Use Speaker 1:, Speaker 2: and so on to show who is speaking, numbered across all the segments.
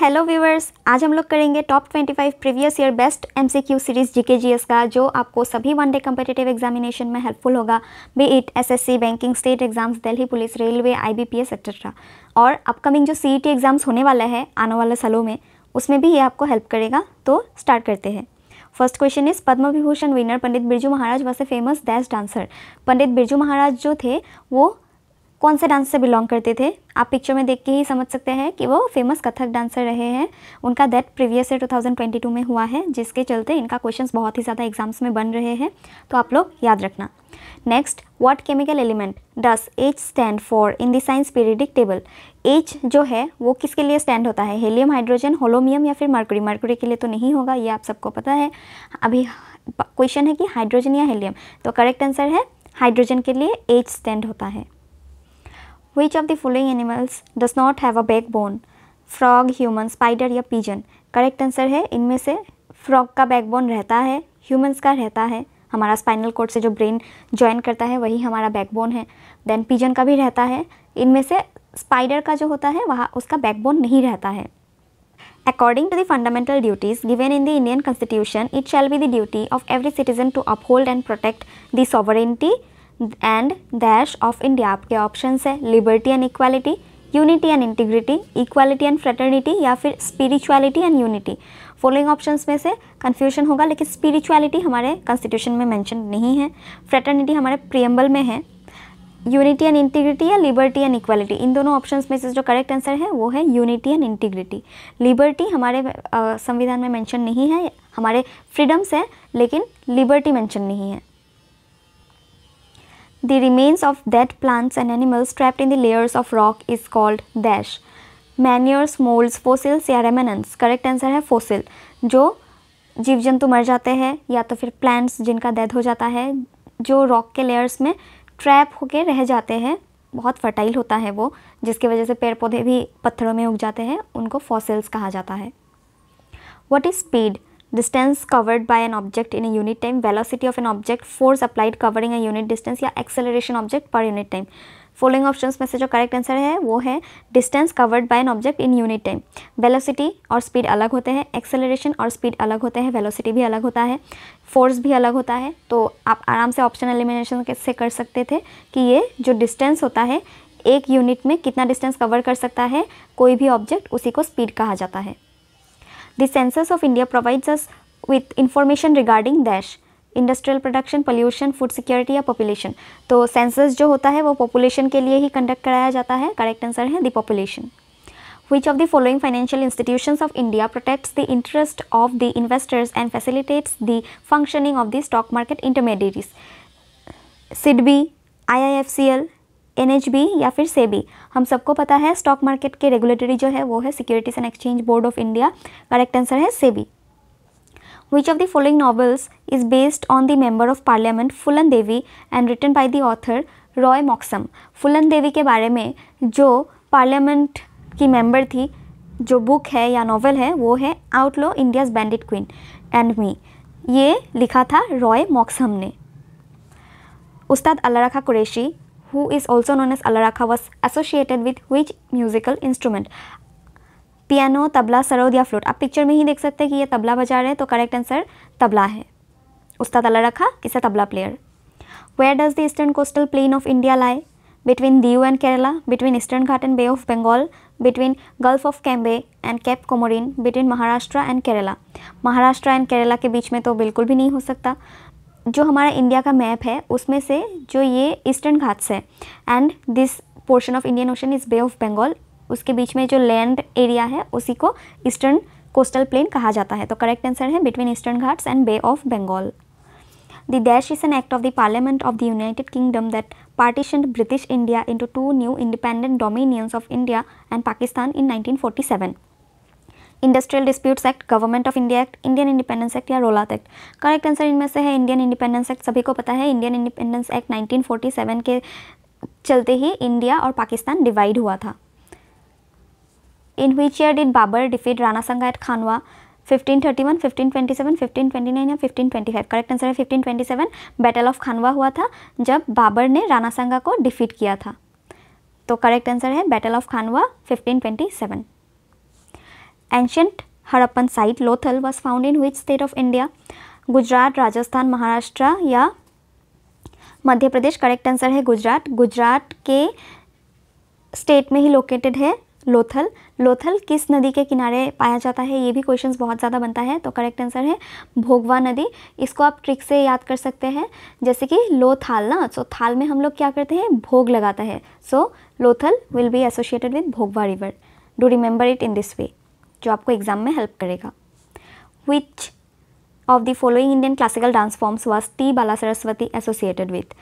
Speaker 1: Hello viewers आज हम लोग करेंगे top 25 previous year best MCQ series GKGS का जो आपको सभी वन डे कम्पिटेटिव एग्जामिनेशन में हेल्पफुल होगा be it SSC banking state exams Delhi police railway IBPS etcetera और अपकमिंग जो सीईटी एग्ज़ाम्स e होने वाला है आने वाले सालों में उसमें भी ये आपको हेल्प करेगा तो स्टार्ट करते हैं first question is Padma Vibhushan winner Pandit Birju Maharaj वैसे famous dash dancer Pandit Birju Maharaj जो थे वो कौन से डांस से बिलोंग करते थे आप पिक्चर में देख के ही समझ सकते हैं कि वो फेमस कथक डांसर रहे हैं उनका डेथ प्रीवियस ईयर 2022 में हुआ है जिसके चलते इनका क्वेश्चंस बहुत ही ज़्यादा एग्जाम्स में बन रहे हैं तो आप लोग याद रखना next what chemical element does H stand for in the science periodic table H जो है वो किसके लिए स्टैंड होता है हेलियम हाइड्रोजन होलोमियम या फिर मर्कुरी मर्कुरी के लिए तो नहीं होगा ये आप सबको पता है अभी क्वेश्चन है कि हाइड्रोजन या हेलियम तो करेक्ट आंसर है हाइड्रोजन के लिए एच स्टैंड होता है Which of the following animals does not have a backbone? Frog, human, spider या pigeon? Correct answer है इनमें से frog का backbone रहता है humans का रहता है हमारा spinal cord से जो brain join करता है वही हमारा backbone है Then pigeon का भी रहता है इनमें से spider का जो होता है वहाँ उसका backbone नहीं रहता है According to the fundamental duties given in the Indian Constitution, it shall be the duty of every citizen to uphold and protect the sovereignty, and dash of India आपके ऑप्शन है liberty and equality unity and integrity equality and fraternity या फिर spirituality and unity following options में से confusion होगा लेकिन spirituality हमारे constitution में मैंशन नहीं है फ्रेटर्निटी हमारे प्रियम्बल में है यूनिटी एंड इंटीग्रिटी या लिबर्टी एंड इक्वालिटी इन दोनों ऑप्शन में से जो करेक्ट आंसर है वो है यूनिटी एंड इंटीग्रिटी लिबर्टी हमारे संविधान में मेंशन नहीं है हमारे फ्रीडम्स हैं लेकिन लिबर्टी मेंशन नहीं है The remains of dead plants and animals trapped in the layers of rock is called dash. Manures moulds fossils या रेमेनेंस करेक्ट आंसर है फोसिल जो जीव जंतु मर जाते हैं या तो फिर प्लांट्स जिनका डेथ हो जाता है जो रॉक के लेयर्स में ट्रैप होकर रह जाते हैं बहुत फर्टाइल होता है वो जिसकी वजह से पेड़ पौधे भी पत्थरों में उग जाते हैं उनको फॉसिल्स कहा जाता है what is speed distance covered by an object in unit time velocity of an object force applied covering covering a unit या एक्सेलरेशन ऑब्जेक्ट पर यूनिट टाइम फॉलोइंग ऑप्शन में से जो करेक्ट आंसर है वो है distance covered by an object in unit time velocity और speed अलग होते हैं एक्सेलरेशन और स्पीड अलग होते हैं वेलोसिटी भी अलग होता है फोर्स भी अलग होता है तो आप आराम से ऑप्शन एलिमिनेशन से कर सकते थे कि ये जो डिस्टेंस होता है एक यूनिट में कितना डिस्टेंस कवर कर सकता है कोई भी ऑब्जेक्ट उसी को स्पीड कहा जाता है The Census of India provides us with information regarding dash industrial production pollution food security या पॉपुलेशन तो सेंसस जो होता है वो पॉपुलेशन के लिए ही कंडक्ट कराया जाता है करेक्ट आंसर है the population which of the following financial institutions of India protects the interest of the investors and facilitates the functioning of the stock market intermediate SIDBI I I F C L N या फिर से हम सबको पता है stock market के regulatory जो है वो है securities and exchange board of India correct answer है SEBI Which of the following novels is based on the member of parliament Fulan Devi and written by the author Roy Moxham? Fulan Devi के बारे में जो parliament की member थी जो book है या नॉवल है वो है लो India's bandit queen and me ये लिखा था रॉय मॉक्सम ने Ustad Allarakha Qureshi who is also known as Alaraka, was associated with which musical instrument? Piano tabla sarod या फ्लूट आप पिक्चर में ही देख सकते हैं कि ये तबला बजा रहे हैं तो करेक्ट आंसर तबला है उस्ताद अला रखा किसे tabla player where does the eastern coastal plain of India lie between Diu and Kerala, between Eastern Ghat and Bay of Bengal, between Gulf of Cambay and Cape Comorin, between Maharashtra and Kerala. Maharashtra and Kerala के बीच में तो बिल्कुल भी नहीं हो सकता जो हमारा इंडिया का मैप है उसमें से जो ये ईस्टर्न घाट्स है and this portion of Indian Ocean is Bay of Bengal उसके बीच में जो लैंड एरिया है उसी को ईस्टर्न कोस्टल प्लेन कहा जाता है तो करेक्ट आंसर है between eastern Ghats and Bay of Bengal the dash is an act of the Parliament of the United Kingdom that partition British India into two new independent dominions of India and Pakistan in nineteen seven industrial disputes act government of India act Indian independence act या Rowlatt act correct answer इनमें से है Indian independence act सभी को पता है Indian independence act 1947 के चलते ही इंडिया और पाकिस्तान डिवाइड हुआ था in which year did Babur defeat Rana Sanga at खानवा 1531, 1527, 1529 या 1525 करेक्ट आंसर है 1527 बैटल ऑफ खानवा हुआ था जब बाबर ने राना संगा को डिफीट किया था तो करेक्ट आंसर है battle of Khanwa 1527 ancient Harappan site Lothal was found in which state of India Gujarat Rajasthan Maharashtra या मध्य प्रदेश करेक्ट आंसर है गुजरात गुजरात के स्टेट में ही लोकेटेड है लोथल लोथल किस नदी के किनारे पाया जाता है ये भी क्वेश्चन बहुत ज़्यादा बनता है तो करेक्ट आंसर है भोगवा नदी इसको आप ट्रिक से याद कर सकते हैं जैसे कि लोथाल ना सो थाल में हम लोग क्या करते हैं भोग लगाता है so Lothal will be associated with Bhogava river do remember it in this way जो आपको एग्ज़ाम में हेल्प करेगा which of the following Indian classical dance forms was T Bala Saraswati associated with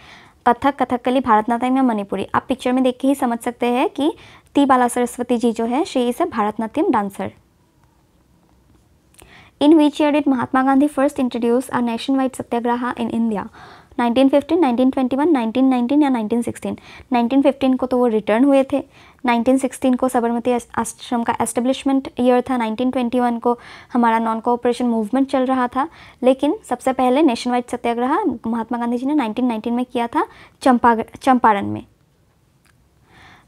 Speaker 1: Kathak Kathakali Bharatanatyam या मणिपुरी आप पिक्चर में देख के ही समझ सकते हैं कि टी बाला सरस्वती जी जो है Shri is a Bharatanatyam dancer in which year did Mahatma Gandhi first introduce introduce nationwide Satyagraha in India 1915, 1921, 1919 या 1916? 1915 को तो वो रिटर्न हुए थे 1916 को साबरमती आश्रम का एस्टेब्लिशमेंट ईयर था 1921 को हमारा नॉन कोऑपरेशन मूवमेंट चल रहा था लेकिन सबसे पहले नेशन वाइड सत्याग्रह महात्मा गांधी जी ने 1919 में किया था चंपा चंपारण में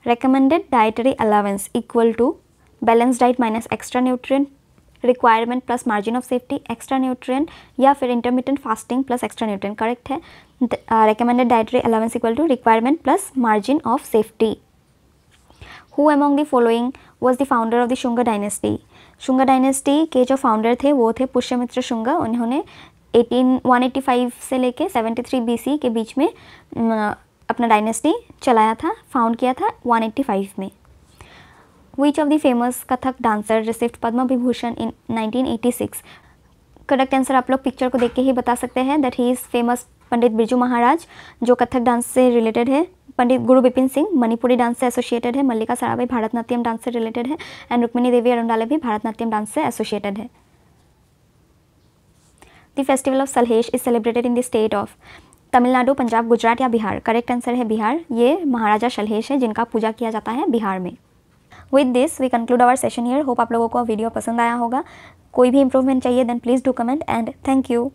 Speaker 1: recommended dietary allowance equal to balance diet minus extra nutrient requirement plus margin of safety extra nutrient या फिर intermediate fasting plus extra nutrient correct है recommended dietary allowance equal to requirement plus margin of safety who among the following was the founder of the Shunga dynasty Shunga dynasty के जो founder थे वो थे पुष्यमित्र शुंग उन्होंने 18 185 से लेके 73 बीसी के बीच में अपना डायनेस्टी चलाया था फाउंड किया था 185 में which of the famous Kathak dancer received Padma Vibhushan in 1986 correct answer आप लोग पिक्चर को देख के ही बता सकते हैं that he is famous Pandit Birju Maharaj जो कथक डांस से रिलेटेड है पंडित गुरु बिपिन सिंह मणिपुरी डांस से एसोसिएटेड है मल्लिका सराभाई भारतनाट्यम डांस से रिलेटेड है एंड रुक्मिनी देवी अरुणाले भी भारतनाट्यम डांस से एसोसिएटेड है the festival of Salhesh is celebrated in the state of Tamil Nadu Punjab Gujarat या बिहार करेक्ट आंसर है बिहार ये महाराजा सलहेश है जिनका पूजा किया जाता है बिहार में with this we conclude our session here hope आप लोगों को वीडियो पसंद आया होगा कोई भी इंप्रूवमेंट चाहिए then please do comment and thank you